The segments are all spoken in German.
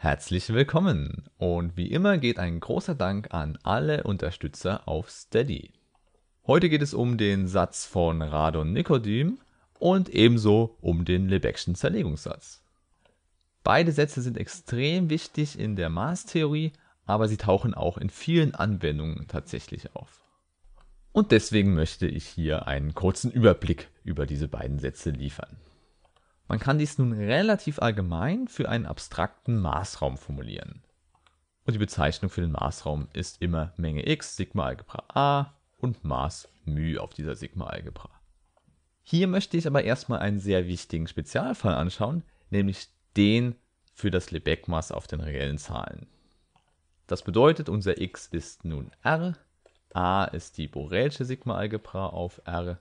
Herzlich willkommen und wie immer geht ein großer Dank an alle Unterstützer auf Steady. Heute geht es um den Satz von Radon Nikodym und ebenso um den Lebesgschen Zerlegungssatz. Beide Sätze sind extrem wichtig in der Maßtheorie, aber sie tauchen auch in vielen Anwendungen tatsächlich auf. Und deswegen möchte ich hier einen kurzen Überblick über diese beiden Sätze liefern. Man kann dies nun relativ allgemein für einen abstrakten Maßraum formulieren. Und die Bezeichnung für den Maßraum ist immer Menge x, Sigma-Algebra A und Maß μ auf dieser Sigma-Algebra. Hier möchte ich aber erstmal einen sehr wichtigen Spezialfall anschauen, nämlich den für das Lebesgue-Maß auf den reellen Zahlen. Das bedeutet, unser x ist nun R, A ist die Borelsche Sigma-Algebra auf R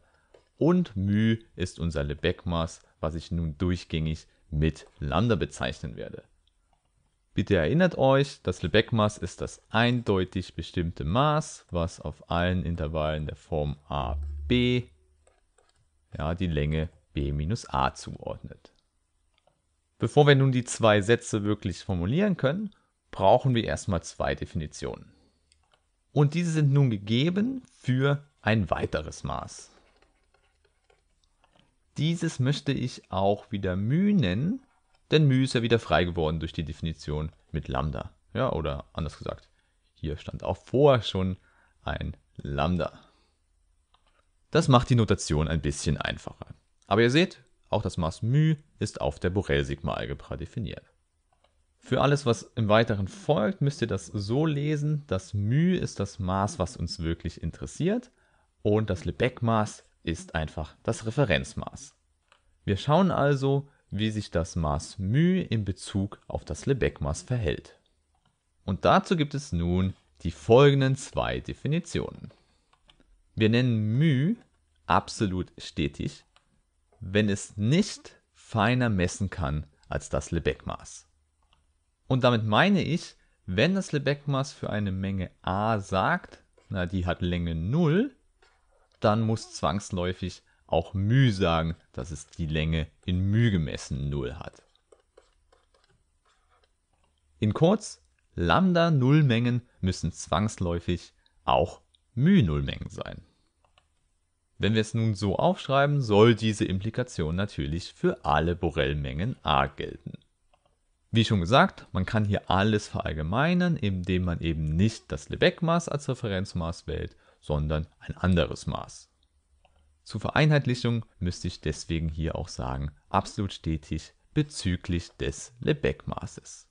und μ ist unser Lebesgue-Maß, was ich nun durchgängig mit λ bezeichnen werde. Bitte erinnert euch, das Lebesgue-Maß ist das eindeutig bestimmte Maß, was auf allen Intervallen der Form AB ja, die Länge b minus a zuordnet. Bevor wir nun die zwei Sätze wirklich formulieren können, brauchen wir erstmal zwei Definitionen. Und diese sind nun gegeben für ein weiteres Maß. Dieses möchte ich auch wieder μ nennen, denn μ ist ja wieder frei geworden durch die Definition mit Lambda. Ja, oder anders gesagt, hier stand auch vorher schon ein Lambda. Das macht die Notation ein bisschen einfacher. Aber ihr seht, auch das Maß μ ist auf der Borel-Sigma-Algebra definiert. Für alles, was im Weiteren folgt, müsst ihr das so lesen, dass μ ist das Maß, was uns wirklich interessiert und das Lebesgue-Maß ist einfach das Referenzmaß. Wir schauen also, wie sich das Maß μ in Bezug auf das Lebesgue-Maß verhält. Und dazu gibt es nun die folgenden zwei Definitionen. Wir nennen μ absolut stetig, wenn es nicht feiner messen kann als das Lebesgue-Maß. Und damit meine ich, wenn das Lebesgue-Maß für eine Menge a sagt, na die hat Länge 0, dann muss zwangsläufig auch μ sagen, dass es die Länge in μ gemessen 0 hat. In kurz, Lambda-Nullmengen müssen zwangsläufig auch μ-Nullmengen sein. Wenn wir es nun so aufschreiben, soll diese Implikation natürlich für alle Borel-Mengen A gelten. Wie schon gesagt, man kann hier alles verallgemeinern, indem man eben nicht das Lebesgue-Maß als Referenzmaß wählt, sondern ein anderes Maß. Zur Vereinheitlichung müsste ich deswegen hier auch sagen, absolut stetig bezüglich des Lebesgue-Maßes.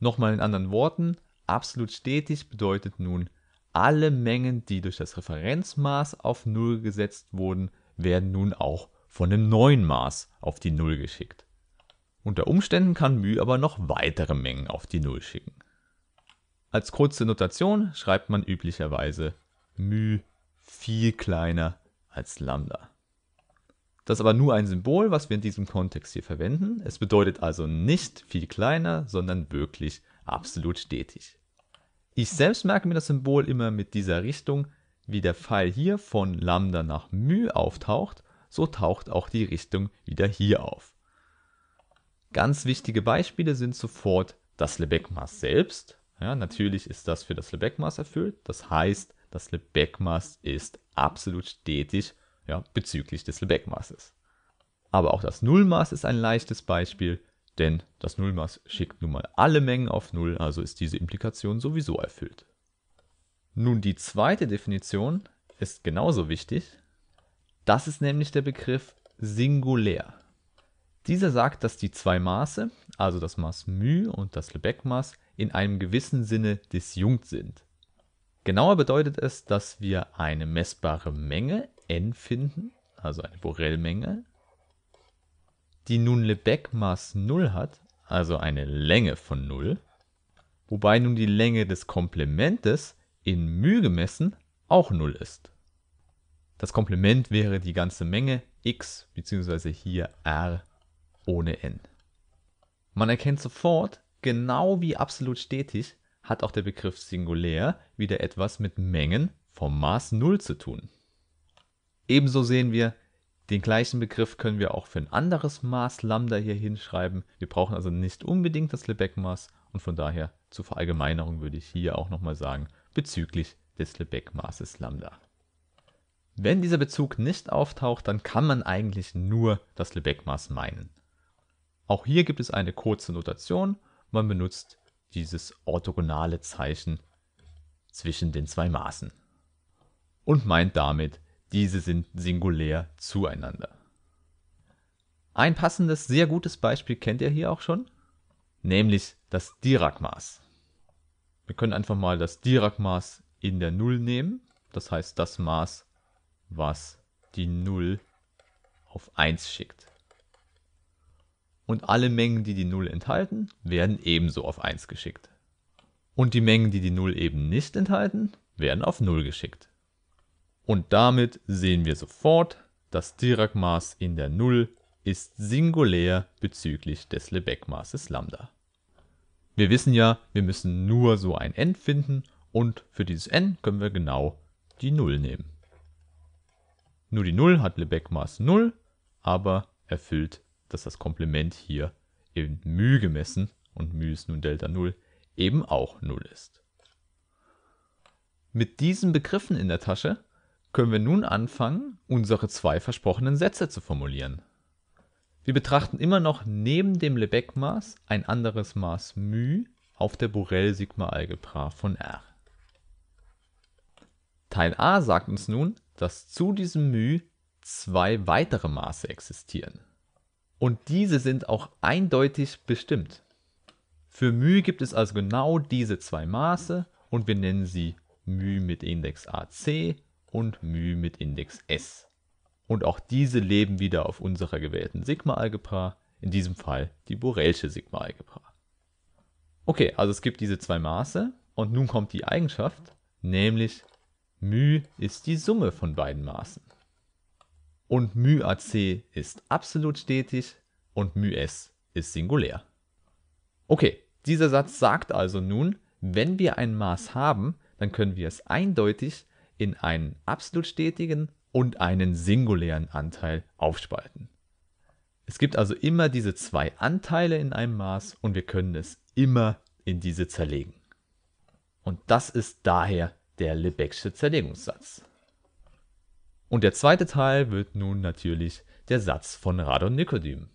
Nochmal in anderen Worten, absolut stetig bedeutet nun, alle Mengen, die durch das Referenzmaß auf 0 gesetzt wurden, werden nun auch von dem neuen Maß auf die 0 geschickt. Unter Umständen kann μ aber noch weitere Mengen auf die 0 schicken. Als kurze Notation schreibt man üblicherweise μ viel kleiner als Lambda. Das ist aber nur ein Symbol, was wir in diesem Kontext hier verwenden. Es bedeutet also nicht viel kleiner, sondern wirklich absolut stetig. Ich selbst merke mir das Symbol immer mit dieser Richtung, wie der Pfeil hier von Lambda nach μ auftaucht, so taucht auch die Richtung wieder hier auf. Ganz wichtige Beispiele sind sofort das Lebesgue-Maß selbst. Ja, natürlich ist das für das Lebesgue-Maß erfüllt, das heißt, das Lebesgue-Maß ist absolut stetig ja, bezüglich des Lebesgue-Maßes. Aber auch das Nullmaß ist ein leichtes Beispiel, denn das Nullmaß schickt nun mal alle Mengen auf Null, also ist diese Implikation sowieso erfüllt. Nun die zweite Definition ist genauso wichtig. Das ist nämlich der Begriff singulär. Dieser sagt, dass die zwei Maße, also das Maß μ und das Lebesgue-Maß, in einem gewissen Sinne disjunkt sind. Genauer bedeutet es, dass wir eine messbare Menge n finden, also eine Borel-Menge, die nun Lebesgue-Maß 0 hat, also eine Länge von 0, wobei nun die Länge des Komplementes in μ gemessen auch 0 ist. Das Komplement wäre die ganze Menge x bzw. hier r ohne n. Man erkennt sofort, genau wie absolut stetig, hat auch der Begriff singulär wieder etwas mit Mengen vom Maß Null zu tun. Ebenso sehen wir, den gleichen Begriff können wir auch für ein anderes Maß Lambda hier hinschreiben. Wir brauchen also nicht unbedingt das Lebesgue-Maß und von daher zur Verallgemeinerung würde ich hier auch nochmal sagen, bezüglich des Lebesgue-Maßes Lambda. Wenn dieser Bezug nicht auftaucht, dann kann man eigentlich nur das Lebesgue-Maß meinen. Auch hier gibt es eine kurze Notation, man benutzt dieses orthogonale Zeichen zwischen den zwei Maßen und meint damit, diese sind singulär zueinander. Ein passendes, sehr gutes Beispiel kennt ihr hier auch schon, nämlich das Dirac-Maß. Wir können einfach mal das Dirac-Maß in der Null nehmen, das heißt das Maß, was die Null auf 1 schickt und alle Mengen, die die 0 enthalten, werden ebenso auf 1 geschickt. Und die Mengen, die die 0 eben nicht enthalten, werden auf 0 geschickt. Und damit sehen wir sofort, das Dirac-Maß in der 0 ist singulär bezüglich des Lebesgue-Maßes Lambda. Wir wissen ja, wir müssen nur so ein n finden und für dieses n können wir genau die 0 nehmen. Nur die 0 hat Lebesgue-Maß 0, aber erfüllt dass das Komplement hier in μ gemessen und μ ist nun Delta 0 eben auch 0 ist. Mit diesen Begriffen in der Tasche können wir nun anfangen, unsere zwei versprochenen Sätze zu formulieren. Wir betrachten immer noch neben dem Lebesgue-Maß ein anderes Maß μ auf der Borel-Sigma-Algebra von R. Teil A sagt uns nun, dass zu diesem μ zwei weitere Maße existieren und diese sind auch eindeutig bestimmt. Für μ gibt es also genau diese zwei Maße und wir nennen sie μ mit Index AC und μ mit Index S. Und auch diese leben wieder auf unserer gewählten Sigma-Algebra, in diesem Fall die Borelsche Sigma-Algebra. Okay, also es gibt diese zwei Maße und nun kommt die Eigenschaft, nämlich μ ist die Summe von beiden Maßen und μAc ist absolut stetig und μs ist singulär. Okay, dieser Satz sagt also nun, wenn wir ein Maß haben, dann können wir es eindeutig in einen absolut stetigen und einen singulären Anteil aufspalten. Es gibt also immer diese zwei Anteile in einem Maß und wir können es immer in diese zerlegen. Und das ist daher der Lebesgue Zerlegungssatz. Und der zweite Teil wird nun natürlich der Satz von Radon Nikodym.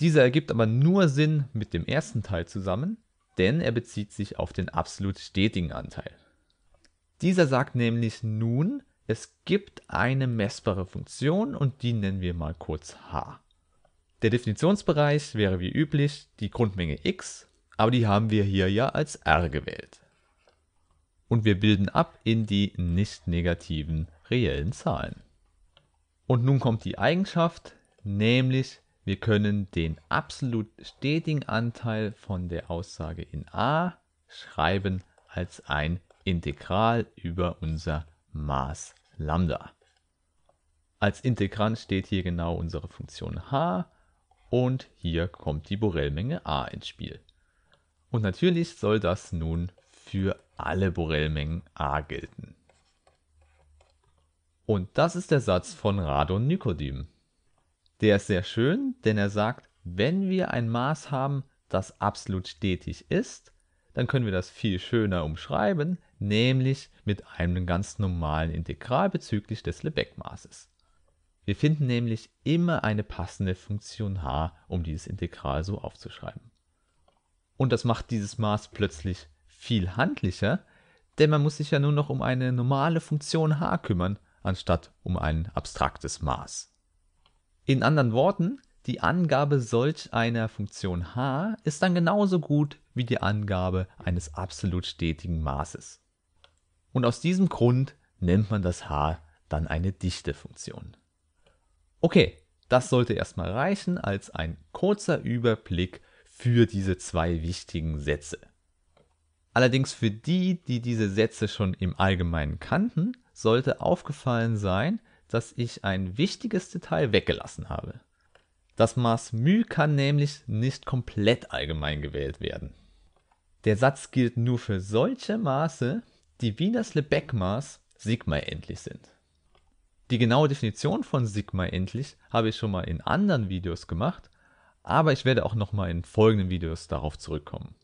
Dieser ergibt aber nur Sinn mit dem ersten Teil zusammen, denn er bezieht sich auf den absolut stetigen Anteil. Dieser sagt nämlich nun, es gibt eine messbare Funktion und die nennen wir mal kurz h. Der Definitionsbereich wäre wie üblich die Grundmenge x, aber die haben wir hier ja als r gewählt. Und wir bilden ab in die nicht negativen reellen Zahlen. Und nun kommt die Eigenschaft, nämlich wir können den absolut stetigen Anteil von der Aussage in a schreiben als ein Integral über unser Maß Lambda. Als Integrant steht hier genau unsere Funktion h und hier kommt die Borellmenge a ins Spiel. Und natürlich soll das nun für alle Borellmengen a gelten. Und das ist der Satz von Radon Nikodym. Der ist sehr schön, denn er sagt, wenn wir ein Maß haben, das absolut stetig ist, dann können wir das viel schöner umschreiben, nämlich mit einem ganz normalen Integral bezüglich des Lebesgue-Maßes. Wir finden nämlich immer eine passende Funktion h, um dieses Integral so aufzuschreiben. Und das macht dieses Maß plötzlich viel handlicher, denn man muss sich ja nur noch um eine normale Funktion h kümmern anstatt um ein abstraktes Maß. In anderen Worten, die Angabe solch einer Funktion h ist dann genauso gut wie die Angabe eines absolut stetigen Maßes. Und aus diesem Grund nennt man das h dann eine Dichtefunktion. Okay, das sollte erstmal reichen als ein kurzer Überblick für diese zwei wichtigen Sätze. Allerdings für die, die diese Sätze schon im Allgemeinen kannten, sollte aufgefallen sein, dass ich ein wichtiges Detail weggelassen habe. Das Maß μ kann nämlich nicht komplett allgemein gewählt werden. Der Satz gilt nur für solche Maße, die wie das Lebesgue-Maß sigma-endlich sind. Die genaue Definition von sigma-endlich habe ich schon mal in anderen Videos gemacht, aber ich werde auch noch mal in folgenden Videos darauf zurückkommen.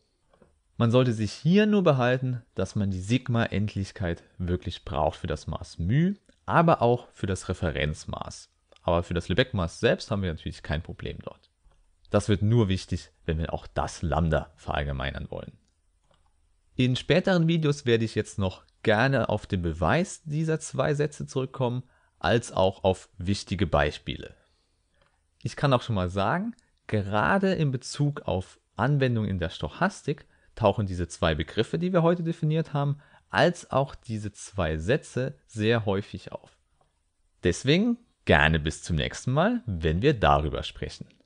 Man sollte sich hier nur behalten, dass man die Sigma-Endlichkeit wirklich braucht für das Maß μ, aber auch für das Referenzmaß. Aber für das Lebesgue-Maß selbst haben wir natürlich kein Problem dort. Das wird nur wichtig, wenn wir auch das Lambda verallgemeinern wollen. In späteren Videos werde ich jetzt noch gerne auf den Beweis dieser zwei Sätze zurückkommen, als auch auf wichtige Beispiele. Ich kann auch schon mal sagen, gerade in Bezug auf Anwendungen in der Stochastik tauchen diese zwei Begriffe, die wir heute definiert haben, als auch diese zwei Sätze sehr häufig auf. Deswegen gerne bis zum nächsten Mal, wenn wir darüber sprechen.